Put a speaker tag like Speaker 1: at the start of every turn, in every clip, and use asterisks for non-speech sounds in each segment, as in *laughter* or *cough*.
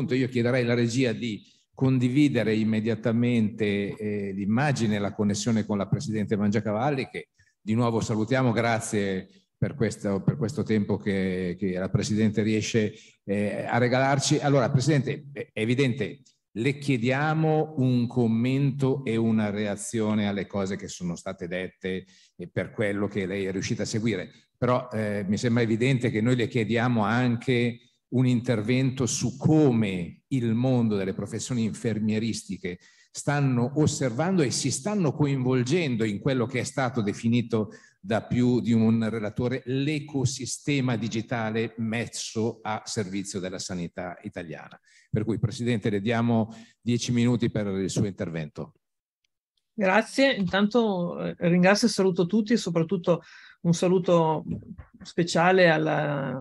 Speaker 1: appunto io chiederei alla regia di condividere immediatamente eh, l'immagine e la connessione con la Presidente Mangiacavalli che di nuovo salutiamo, grazie per questo, per questo tempo che, che, la Presidente riesce eh, a regalarci. Allora Presidente, è evidente, le chiediamo un commento e una reazione alle cose che sono state dette e per quello che lei è riuscita a seguire, però eh, mi sembra evidente che noi le chiediamo anche un intervento su come il mondo delle professioni infermieristiche stanno osservando e si stanno coinvolgendo in quello che è stato definito da più di un relatore l'ecosistema digitale messo a servizio della sanità italiana. Per cui, Presidente, le diamo dieci minuti per il suo intervento. Grazie, intanto eh, ringrazio e saluto tutti e soprattutto un saluto speciale al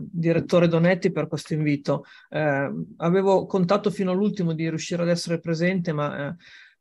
Speaker 1: eh, direttore Donetti per questo invito. Eh, avevo contato fino all'ultimo di riuscire ad essere presente, ma eh,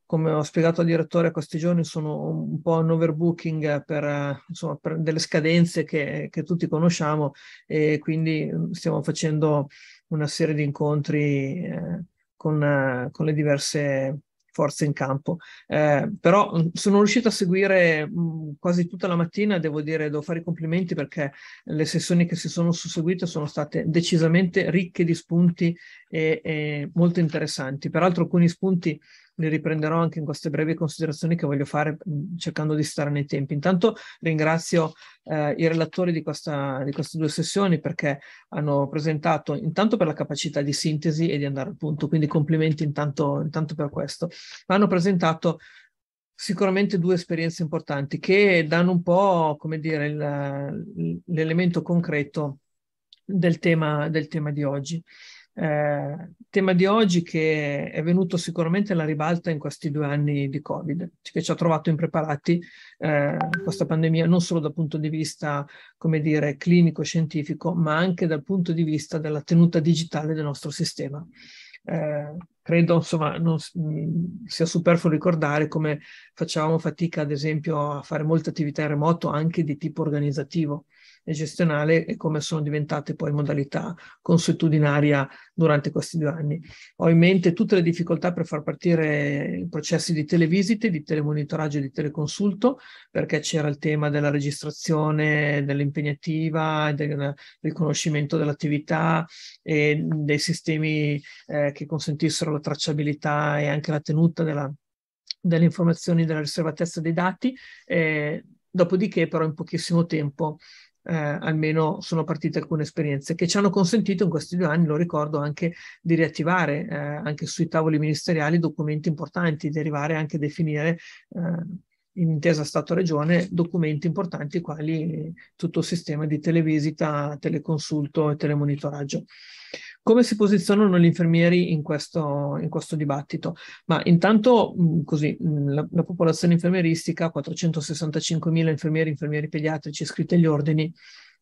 Speaker 1: come ho spiegato al direttore questi giorni sono un po' un overbooking per, eh, insomma, per delle scadenze che, che, tutti conosciamo e quindi mm, stiamo facendo una serie di incontri eh, con, con le diverse forze in campo. Eh, però mm, sono riuscito a seguire mm, quasi tutta la mattina, devo dire, devo fare i complimenti perché le sessioni che si sono susseguite sono state decisamente ricche di spunti e, e molto interessanti. Peraltro alcuni spunti li riprenderò anche in queste brevi considerazioni che voglio fare mm, cercando di stare nei tempi. Intanto ringrazio eh, i relatori di, questa, di, queste due sessioni perché hanno presentato intanto per la capacità di sintesi e di andare al punto, quindi complimenti intanto, intanto per questo, ma hanno presentato sicuramente due esperienze importanti che danno un po', come dire, l'elemento concreto del tema, del tema di oggi eh, tema di oggi che è venuto sicuramente alla ribalta in questi due anni di Covid, che ci ha trovato impreparati eh, questa pandemia, non solo dal punto di vista, come dire, clinico-scientifico, ma anche dal punto di vista della tenuta digitale del nostro sistema. Eh, credo insomma non mm, sia superfluo ricordare come facevamo fatica ad esempio a fare molte attività in remoto anche di tipo organizzativo e gestionale e come sono diventate poi modalità consuetudinaria durante questi due anni. Ho in mente tutte le difficoltà per far partire i processi di televisite, di telemonitoraggio e di teleconsulto, perché c'era il tema della registrazione, dell'impegnativa, del riconoscimento dell'attività e dei sistemi eh, che consentissero la tracciabilità e anche la tenuta della, delle informazioni della riservatezza dei dati. Eh, dopodiché, però, in pochissimo tempo eh, almeno sono partite alcune esperienze che ci hanno consentito in questi due anni, lo ricordo, anche di riattivare eh, anche sui tavoli ministeriali documenti importanti, di arrivare anche a definire eh, in intesa Stato-Regione documenti importanti quali tutto il sistema di televisita, teleconsulto e telemonitoraggio come si posizionano gli infermieri in questo, in questo dibattito? Ma intanto, mm, così, mm, la, la popolazione infermieristica, 465.000 infermieri, e infermieri pediatrici iscritti agli ordini,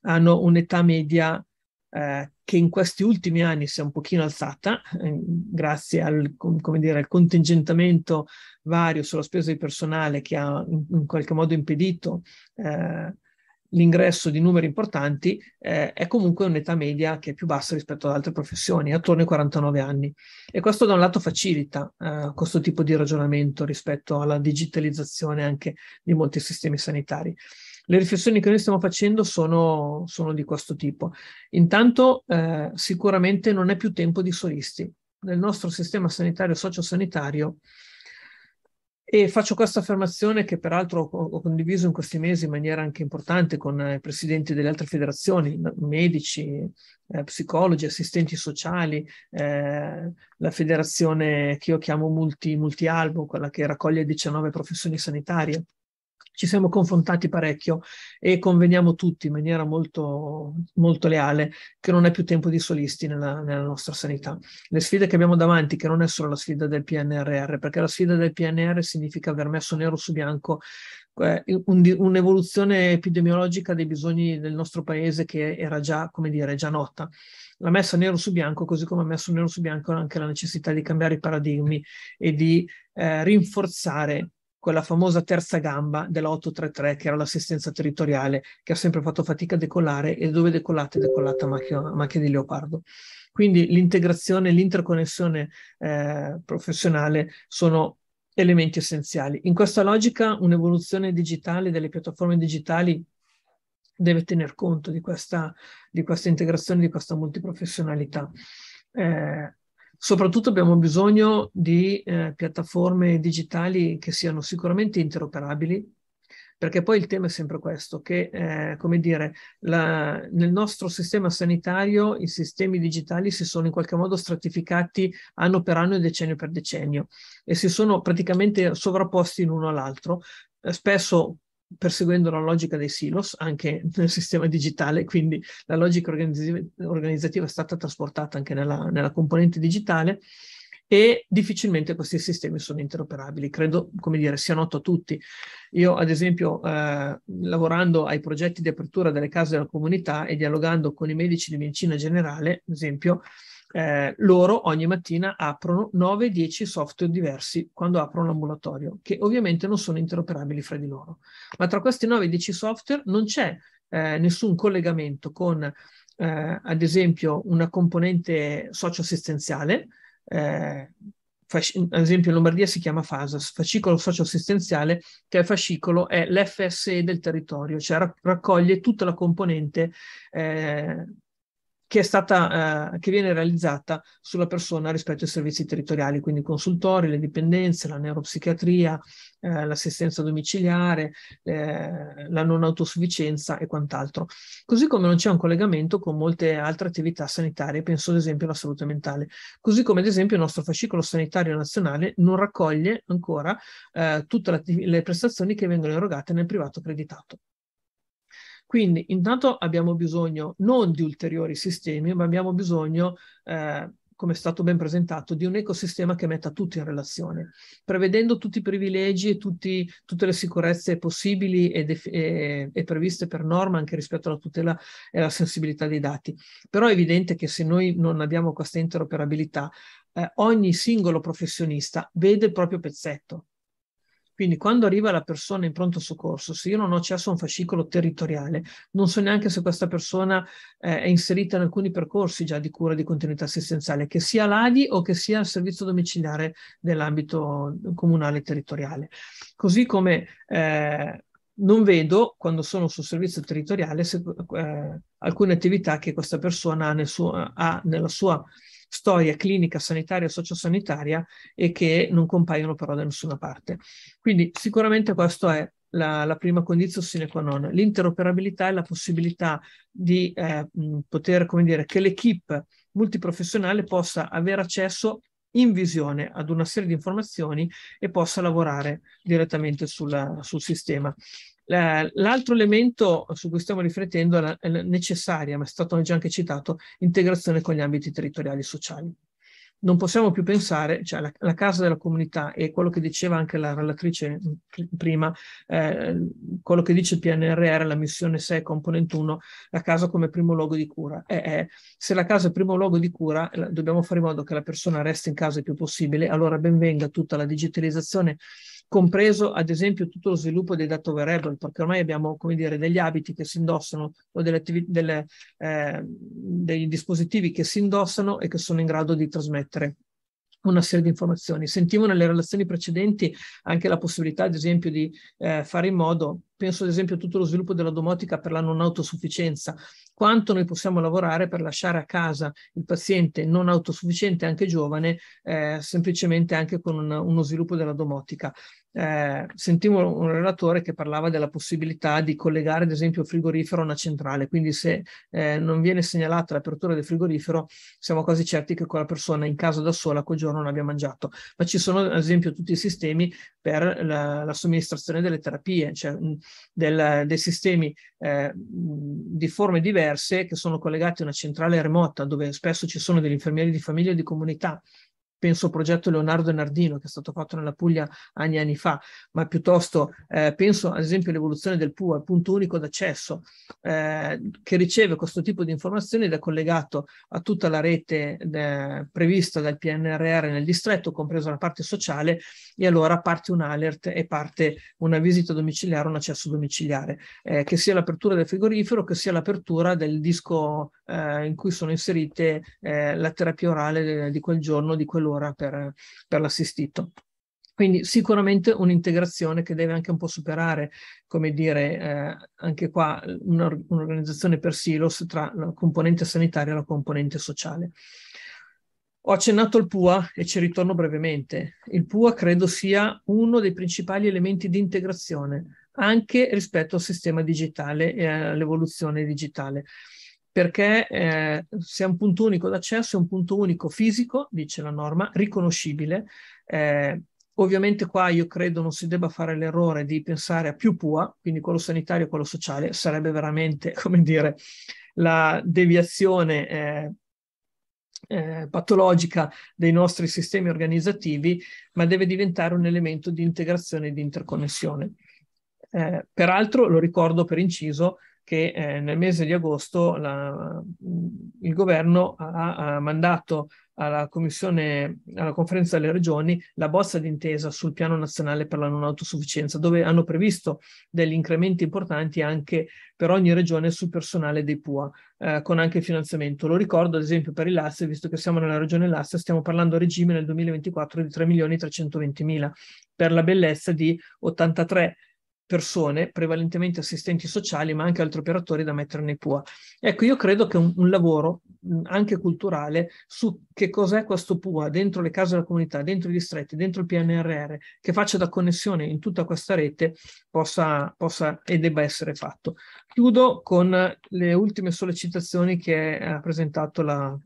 Speaker 1: hanno un'età media eh, che in questi ultimi anni si è un pochino alzata, eh, grazie al, com, dire, al, contingentamento vario sulla spesa di personale che ha in, in qualche modo impedito eh, l'ingresso di numeri importanti, eh, è comunque un'età media che è più bassa rispetto ad altre professioni, attorno ai 49 anni. E questo da un lato facilita eh, questo tipo di ragionamento rispetto alla digitalizzazione anche di molti sistemi sanitari. Le riflessioni che noi stiamo facendo sono, sono di questo tipo. Intanto eh, sicuramente non è più tempo di solisti. Nel nostro sistema sanitario sociosanitario sanitario e faccio questa affermazione che peraltro ho condiviso in questi mesi in maniera anche importante con eh, i presidenti delle altre federazioni, medici, eh, psicologi, assistenti sociali, eh, la federazione che io chiamo multi, multialbo, quella che raccoglie 19 professioni sanitarie ci siamo confrontati parecchio e conveniamo tutti in maniera molto, molto leale che non è più tempo di solisti nella, nella, nostra sanità. Le sfide che abbiamo davanti, che non è solo la sfida del PNRR, perché la sfida del PNR significa aver messo nero su bianco eh, un'evoluzione epidemiologica dei bisogni del nostro paese che era già, come dire, già nota. La messa nero su bianco, così come ha messo nero su bianco anche la necessità di cambiare i paradigmi e di eh, rinforzare quella famosa terza gamba della 833, che era l'assistenza territoriale che ha sempre fatto fatica a decollare e dove decollate decollata macchia, macchia di leopardo. Quindi l'integrazione e l'interconnessione eh, professionale sono elementi essenziali. In questa logica un'evoluzione digitale delle piattaforme digitali deve tener conto di questa, di questa integrazione, di questa multiprofessionalità. Eh, Soprattutto abbiamo bisogno di eh, piattaforme digitali che siano sicuramente interoperabili, perché poi il tema è sempre questo, che eh, come dire, la, nel nostro sistema sanitario i sistemi digitali si sono in qualche modo stratificati anno per anno e decennio per decennio e si sono praticamente sovrapposti l'uno all'altro, eh, spesso perseguendo la logica dei silos anche nel sistema digitale, quindi la logica organizzativa è stata trasportata anche nella, nella componente digitale e difficilmente questi sistemi sono interoperabili. Credo, come dire, sia noto a tutti. Io, ad esempio, eh, lavorando ai progetti di apertura delle case della comunità e dialogando con i medici di medicina generale, ad esempio, eh, loro ogni mattina aprono 9-10 software diversi quando aprono l'ambulatorio, che ovviamente non sono interoperabili fra di loro. Ma tra questi 9-10 software non c'è eh, nessun collegamento con, eh, ad esempio, una componente socioassistenziale. Eh, ad esempio in Lombardia si chiama FASAS, fascicolo socioassistenziale, che è fascicolo, è l'FSE del territorio, cioè raccoglie tutta la componente eh, che, stata, eh, che viene realizzata sulla persona rispetto ai servizi territoriali, quindi i consultori, le dipendenze, la neuropsichiatria, eh, l'assistenza domiciliare, eh, la non autosufficienza e quant'altro. Così come non c'è un collegamento con molte altre attività sanitarie, penso ad esempio alla salute mentale, così come ad esempio il nostro fascicolo sanitario nazionale non raccoglie ancora eh, tutte le prestazioni che vengono erogate nel privato accreditato. Quindi intanto abbiamo bisogno non di ulteriori sistemi, ma abbiamo bisogno, eh, come è stato ben presentato, di un ecosistema che metta tutti in relazione, prevedendo tutti i privilegi e tutti, tutte le sicurezze possibili e, def- e, e, previste per norma anche rispetto alla tutela e alla sensibilità dei dati. Però è evidente che se noi non abbiamo questa interoperabilità, eh, ogni singolo professionista vede il proprio pezzetto quindi quando arriva la persona in pronto soccorso, se io non ho accesso a un fascicolo territoriale, non so neanche se questa persona eh, è inserita in alcuni percorsi già di cura di continuità assistenziale, che sia l'ADI o che sia il servizio domiciliare dell'ambito comunale territoriale. Così come eh, non vedo quando sono sul servizio territoriale se, eh, alcune attività che questa persona ha, nel suo, ha nella sua storia clinica, sanitaria, sociosanitaria e che non compaiono però da nessuna parte. Quindi sicuramente questa è la, la, prima condizione sine qua non. L'interoperabilità e la possibilità di eh, poter, come dire, che l'equipe multiprofessionale possa avere accesso in visione ad una serie di informazioni e possa lavorare direttamente sulla, sul sistema. L'altro elemento su cui stiamo riflettendo è la necessaria, ma è stato già anche citato, integrazione con gli ambiti territoriali e sociali. Non possiamo più pensare, cioè la, la casa della comunità e quello che diceva anche la relatrice mm, prima, eh, quello che dice il PNRR, la missione 6, componente 1, la casa come primo luogo di cura. Eh, eh, se la casa è il primo luogo di cura, dobbiamo fare in modo che la persona resti in casa il più possibile, allora benvenga tutta la digitalizzazione compreso ad esempio tutto lo sviluppo dei data wearable, perché ormai abbiamo come dire, degli abiti che si indossano o delle, delle, eh, dei dispositivi che si indossano e che sono in grado di trasmettere una serie di informazioni. Sentivo nelle relazioni precedenti anche la possibilità, ad esempio, di eh, fare in modo penso ad esempio a tutto lo sviluppo della domotica per la non autosufficienza, quanto noi possiamo lavorare per lasciare a casa il paziente non autosufficiente, anche giovane, eh, semplicemente anche con un, uno sviluppo della domotica. Eh, sentivo un relatore che parlava della possibilità di collegare ad esempio il frigorifero a una centrale, quindi se eh, non viene segnalata l'apertura del frigorifero siamo quasi certi che quella persona in casa da sola quel giorno non abbia mangiato, ma ci sono ad esempio tutti i sistemi per la, la somministrazione delle terapie, cioè del, dei sistemi eh, di forme diverse che sono collegati a una centrale remota dove spesso ci sono degli infermieri di famiglia e di comunità penso al progetto Leonardo Nardino che è stato fatto nella Puglia anni e anni fa, ma piuttosto eh, penso ad esempio all'evoluzione del PUA, il punto unico d'accesso, eh, che riceve questo tipo di informazioni ed è collegato a tutta la rete eh, prevista dal PNRR nel distretto, compresa la parte sociale, e allora parte un alert e parte una visita domiciliare, un accesso domiciliare, eh, che sia l'apertura del frigorifero, che sia l'apertura del disco eh, in cui sono inserite eh, la terapia orale di quel giorno, di quel l'ora per, per l'assistito. Quindi sicuramente un'integrazione che deve anche un po' superare, come dire, eh, anche qua un'organizzazione per silos tra la componente sanitaria e la componente sociale. Ho accennato al PUA e ci ritorno brevemente. Il PUA credo sia uno dei principali elementi di integrazione anche rispetto al sistema digitale e all'evoluzione digitale perché eh, se è un punto unico d'accesso è un punto unico fisico, dice la norma, riconoscibile. Eh, ovviamente qua io credo non si debba fare l'errore di pensare a più PUA, quindi quello sanitario e quello sociale, sarebbe veramente, *laughs* come dire, la deviazione eh, eh, patologica dei nostri sistemi organizzativi, ma deve diventare un elemento di integrazione e di interconnessione. Eh, peraltro, lo ricordo per inciso, che eh, nel mese di agosto la, il governo ha, ha mandato alla, commissione, alla conferenza delle regioni la bozza d'intesa sul piano nazionale per la non autosufficienza, dove hanno previsto degli incrementi importanti anche per ogni regione sul personale dei PUA, eh, con anche finanziamento. Lo ricordo ad esempio per il Lazio, visto che siamo nella regione Lazio, stiamo parlando a regime nel 2024 di 3 milioni 320 mila, per la bellezza di 83 persone, prevalentemente assistenti sociali, ma anche altri operatori da mettere nei PUA. Ecco, io credo che un, un lavoro anche culturale su che cos'è questo PUA dentro le case della comunità, dentro i distretti, dentro il PNRR, che faccia da connessione in tutta questa rete, possa, possa e debba essere fatto. Chiudo con le ultime sollecitazioni che ha presentato la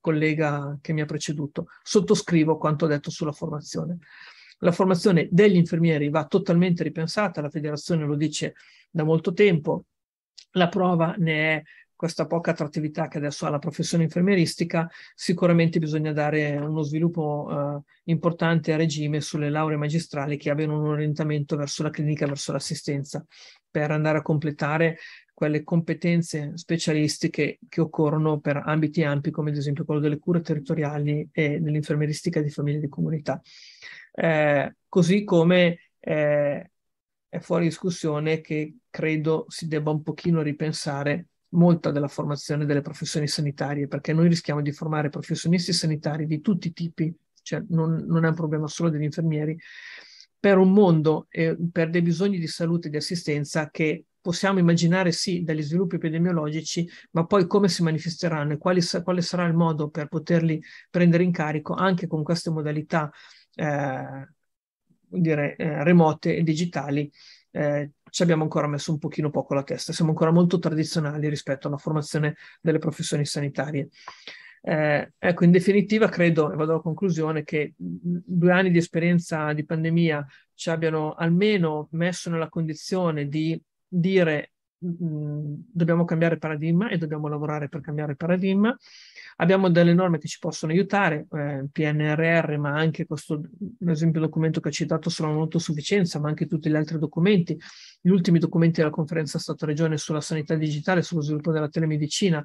Speaker 1: collega che mi ha preceduto. Sottoscrivo quanto detto sulla formazione. La formazione degli infermieri va totalmente ripensata, la federazione lo dice da molto tempo, la prova ne è questa poca attrattività che adesso ha la professione infermieristica, sicuramente bisogna dare uno sviluppo eh, importante a regime sulle lauree magistrali che abbiano un orientamento verso la clinica, verso l'assistenza, per andare a completare quelle competenze specialistiche che occorrono per ambiti ampi come ad esempio quello delle cure territoriali e dell'infermieristica di famiglie e di comunità. Eh, così come eh, è fuori discussione che credo si debba un pochino ripensare molta della formazione delle professioni sanitarie, perché noi rischiamo di formare professionisti sanitari di tutti i tipi, cioè non, non è un problema solo degli infermieri, per un mondo e eh, per dei bisogni di salute e di assistenza che possiamo immaginare sì dagli sviluppi epidemiologici, ma poi come si manifesteranno e quali, quale sarà il modo per poterli prendere in carico anche con queste modalità eh, dire, eh, remote e digitali. Eh, ci abbiamo ancora messo un pochino poco la testa, siamo ancora molto tradizionali rispetto alla formazione delle professioni sanitarie. Eh, ecco, in definitiva credo, e vado alla conclusione, che mm, due anni di esperienza di pandemia ci abbiano almeno messo nella condizione di dire mm, dobbiamo cambiare paradigma e dobbiamo lavorare per cambiare paradigma. Abbiamo delle norme che ci possono aiutare, eh, PNRR, ma anche questo, ad esempio, il documento che ha citato sulla non autosufficienza, ma anche tutti gli altri documenti, gli ultimi documenti della conferenza Stato-Regione sulla sanità digitale, sullo sviluppo della telemedicina,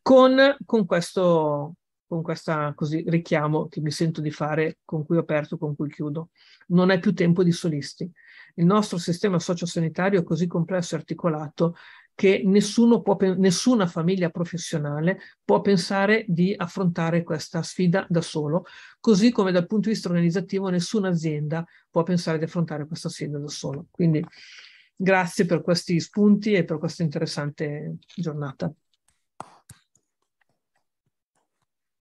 Speaker 1: con, con questo con questo richiamo che mi sento di fare, con cui ho aperto, con cui chiudo. Non è più tempo di solisti. Il nostro sistema sociosanitario è così complesso e articolato che può, nessuna famiglia professionale può pensare di affrontare questa sfida da solo, così come dal punto di vista organizzativo nessuna azienda può pensare di affrontare questa sfida da solo. Quindi grazie per questi spunti e per questa interessante giornata.